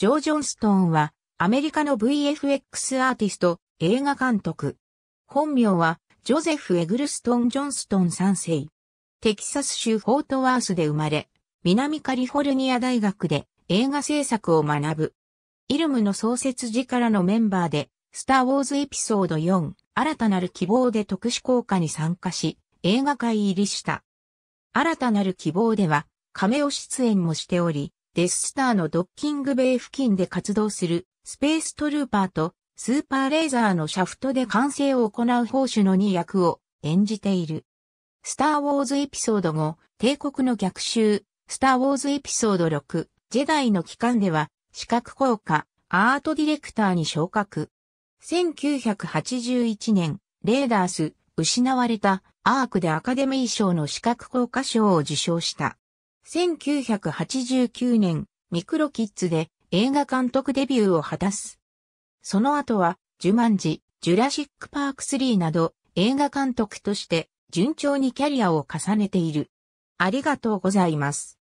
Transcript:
ジョー・ジョンストーンは、アメリカの VFX アーティスト、映画監督。本名は、ジョゼフ・エグルストン・ジョンストン3世。テキサス州フォートワースで生まれ、南カリフォルニア大学で映画制作を学ぶ。イルムの創設時からのメンバーで、スター・ウォーズエピソード4、新たなる希望で特殊効果に参加し、映画界入りした。新たなる希望では、亀を出演もしており、デススターのドッキングベイ付近で活動するスペーストルーパーとスーパーレーザーのシャフトで完成を行う砲手の2役を演じている。スターウォーズエピソード5、帝国の逆襲、スターウォーズエピソード6、ジェダイの期間では、視覚効果、アートディレクターに昇格。1981年、レーダース、失われた、アークでアカデミー賞の視覚効果賞を受賞した。1989年、ミクロキッズで映画監督デビューを果たす。その後は、ジュマンジ、ジュラシックパーク3など映画監督として順調にキャリアを重ねている。ありがとうございます。